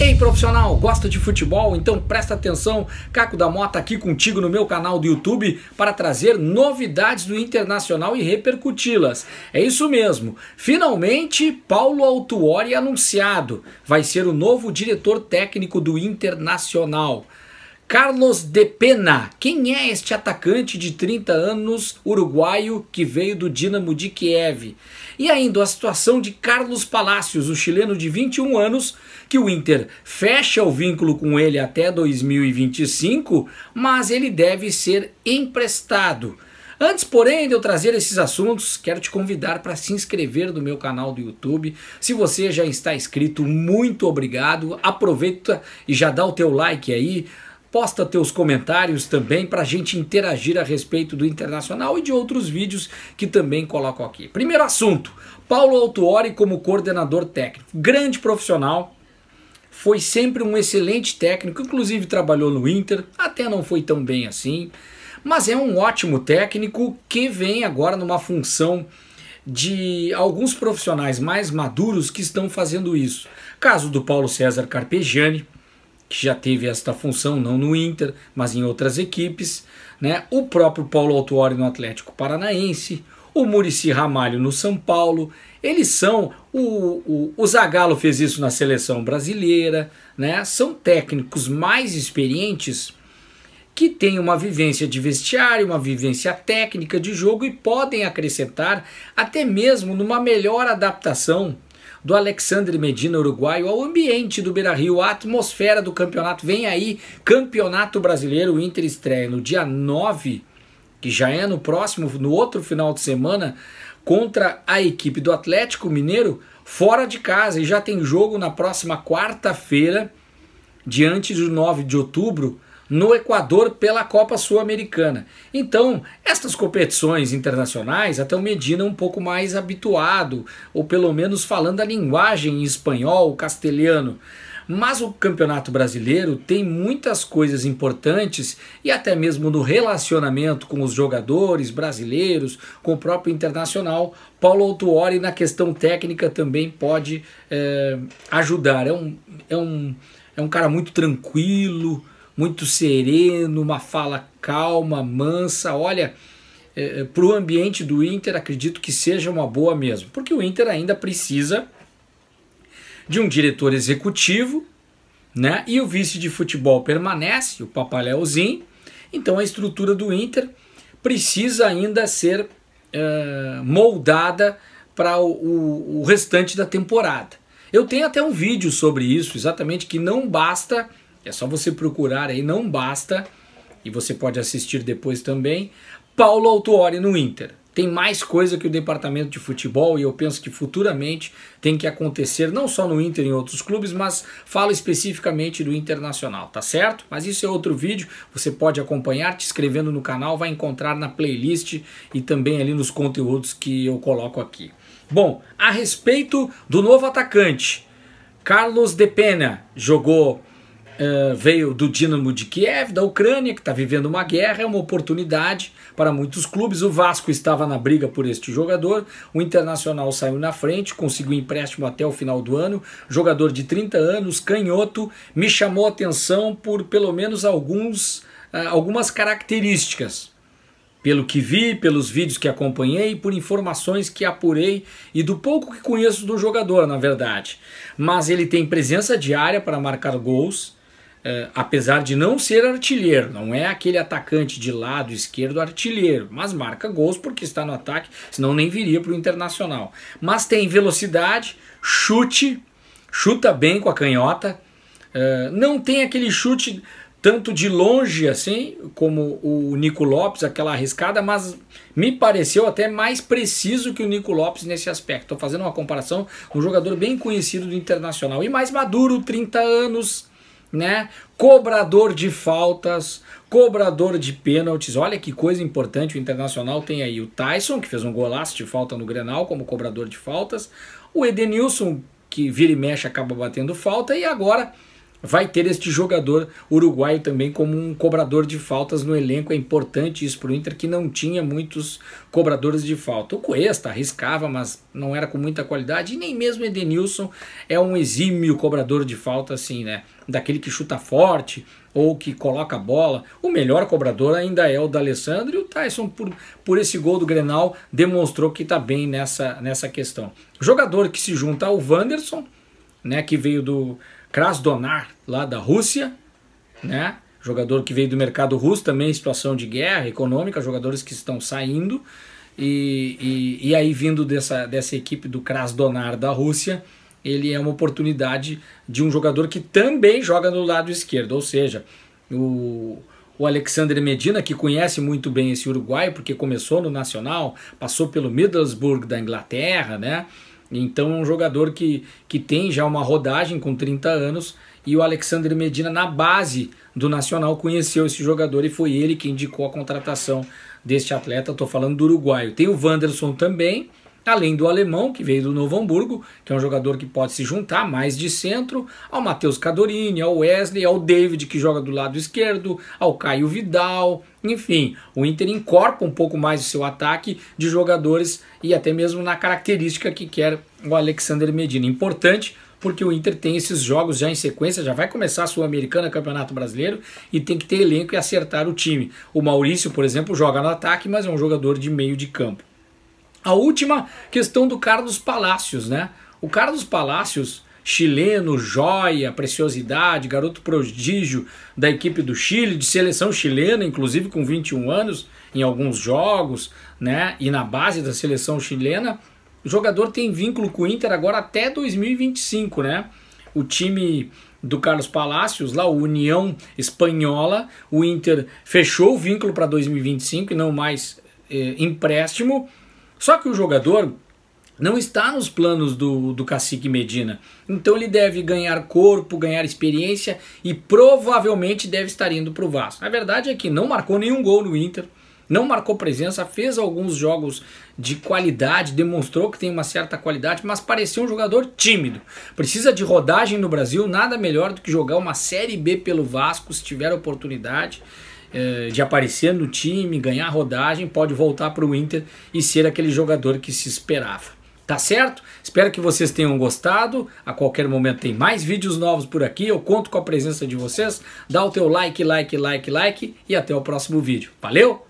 Ei profissional, gosta de futebol? Então presta atenção, Caco da Mota aqui contigo no meu canal do YouTube para trazer novidades do Internacional e repercuti-las. É isso mesmo, finalmente Paulo Autuori anunciado, vai ser o novo diretor técnico do Internacional. Carlos de Pena. Quem é este atacante de 30 anos uruguaio que veio do Dinamo de Kiev? E ainda a situação de Carlos Palacios, o chileno de 21 anos, que o Inter fecha o vínculo com ele até 2025, mas ele deve ser emprestado. Antes, porém, de eu trazer esses assuntos, quero te convidar para se inscrever no meu canal do YouTube. Se você já está inscrito, muito obrigado. Aproveita e já dá o teu like aí posta teus comentários também para a gente interagir a respeito do Internacional e de outros vídeos que também coloco aqui. Primeiro assunto, Paulo Autuori como coordenador técnico, grande profissional, foi sempre um excelente técnico, inclusive trabalhou no Inter, até não foi tão bem assim, mas é um ótimo técnico que vem agora numa função de alguns profissionais mais maduros que estão fazendo isso. Caso do Paulo César Carpegiani, que já teve esta função, não no Inter, mas em outras equipes, né? o próprio Paulo Autuori no Atlético Paranaense, o Murici Ramalho no São Paulo, eles são, o, o, o Zagallo fez isso na seleção brasileira, né? são técnicos mais experientes que têm uma vivência de vestiário, uma vivência técnica de jogo e podem acrescentar até mesmo numa melhor adaptação do Alexandre Medina Uruguaio ao ambiente do Beira-Rio, a atmosfera do campeonato. Vem aí, Campeonato Brasileiro, o Inter estreia no dia 9, que já é no próximo, no outro final de semana, contra a equipe do Atlético Mineiro fora de casa e já tem jogo na próxima quarta-feira, diante do 9 de outubro, no Equador pela Copa Sul-Americana. Então, estas competições internacionais, até o Medina um pouco mais habituado, ou pelo menos falando a linguagem em espanhol, castelhano. Mas o Campeonato Brasileiro tem muitas coisas importantes e até mesmo no relacionamento com os jogadores brasileiros, com o próprio internacional, Paulo Autuori na questão técnica também pode é, ajudar. É um, é, um, é um cara muito tranquilo, muito sereno, uma fala calma, mansa. Olha, é, é para o ambiente do Inter, acredito que seja uma boa mesmo, porque o Inter ainda precisa de um diretor executivo, né? E o vice de futebol permanece, o Papaléuzinho. Então a estrutura do Inter precisa ainda ser é, moldada para o, o, o restante da temporada. Eu tenho até um vídeo sobre isso, exatamente, que não basta é só você procurar aí, não basta, e você pode assistir depois também, Paulo Autuori no Inter. Tem mais coisa que o departamento de futebol e eu penso que futuramente tem que acontecer, não só no Inter e em outros clubes, mas falo especificamente do Internacional, tá certo? Mas isso é outro vídeo, você pode acompanhar te inscrevendo no canal, vai encontrar na playlist e também ali nos conteúdos que eu coloco aqui. Bom, a respeito do novo atacante, Carlos De Pena jogou eh, veio do Dinamo de Kiev, da Ucrânia, que está vivendo uma guerra, é uma oportunidade para muitos clubes. O Vasco estava na briga por este jogador, o Internacional saiu na frente, conseguiu empréstimo até o final do ano. Jogador de 30 anos, canhoto, me chamou a atenção por pelo menos alguns, eh, algumas características pelo que vi, pelos vídeos que acompanhei, por informações que apurei e do pouco que conheço do jogador, na verdade. Mas ele tem presença diária para marcar gols, Uh, apesar de não ser artilheiro, não é aquele atacante de lado esquerdo artilheiro, mas marca gols porque está no ataque, senão nem viria para o Internacional. Mas tem velocidade, chute, chuta bem com a canhota, uh, não tem aquele chute tanto de longe assim como o Nico Lopes, aquela arriscada, mas me pareceu até mais preciso que o Nico Lopes nesse aspecto. Estou fazendo uma comparação, um jogador bem conhecido do Internacional e mais maduro, 30 anos, né? Cobrador de faltas, cobrador de pênaltis. Olha que coisa importante o Internacional tem aí o Tyson, que fez um golaço de falta no Grenal como cobrador de faltas, o Edenilson, que vira e mexe acaba batendo falta e agora vai ter este jogador uruguaio também como um cobrador de faltas no elenco. É importante isso para o Inter, que não tinha muitos cobradores de falta. O Cuesta arriscava, mas não era com muita qualidade. E nem mesmo Edenilson é um exímio cobrador de falta, assim, né? Daquele que chuta forte ou que coloca a bola. O melhor cobrador ainda é o D'Alessandro e o Tyson, por, por esse gol do Grenal, demonstrou que está bem nessa, nessa questão. Jogador que se junta ao Wanderson, né? Que veio do Krasdonar, lá da Rússia, né? Jogador que veio do mercado russo também, situação de guerra econômica, jogadores que estão saindo. E, e, e aí, vindo dessa, dessa equipe do Krasdonar da Rússia, ele é uma oportunidade de um jogador que também joga no lado esquerdo, ou seja, o, o Alexander Medina, que conhece muito bem esse Uruguai porque começou no Nacional, passou pelo Middlesbrough da Inglaterra, né? Então é um jogador que, que tem já uma rodagem com 30 anos e o Alexandre Medina, na base do Nacional, conheceu esse jogador e foi ele que indicou a contratação deste atleta. Estou falando do uruguaio. Tem o Wanderson também, Tá além do alemão, que veio do Novo Hamburgo, que é um jogador que pode se juntar mais de centro, ao Matheus Cadorini, ao Wesley, ao David, que joga do lado esquerdo, ao Caio Vidal, enfim, o Inter incorpora um pouco mais o seu ataque de jogadores e até mesmo na característica que quer o Alexander Medina. Importante porque o Inter tem esses jogos já em sequência, já vai começar a Sul-Americana, Campeonato Brasileiro, e tem que ter elenco e acertar o time. O Maurício, por exemplo, joga no ataque, mas é um jogador de meio de campo. A última questão do Carlos Palácios, né? O Carlos Palácios, chileno, joia, preciosidade, garoto prodígio da equipe do Chile, de seleção chilena, inclusive com 21 anos, em alguns jogos, né? E na base da seleção chilena. O jogador tem vínculo com o Inter agora até 2025, né? O time do Carlos Palacios, lá, o União Espanhola, o Inter fechou o vínculo para 2025 e não mais eh, empréstimo. Só que o jogador não está nos planos do, do cacique Medina. Então ele deve ganhar corpo, ganhar experiência e provavelmente deve estar indo para o Vasco. A verdade é que não marcou nenhum gol no Inter, não marcou presença, fez alguns jogos de qualidade, demonstrou que tem uma certa qualidade, mas pareceu um jogador tímido. Precisa de rodagem no Brasil, nada melhor do que jogar uma Série B pelo Vasco se tiver oportunidade é, de aparecer no time, ganhar rodagem, pode voltar para o Inter e ser aquele jogador que se esperava. Tá certo? Espero que vocês tenham gostado. A qualquer momento tem mais vídeos novos por aqui. Eu conto com a presença de vocês. Dá o teu like, like, like, like e até o próximo vídeo. Valeu!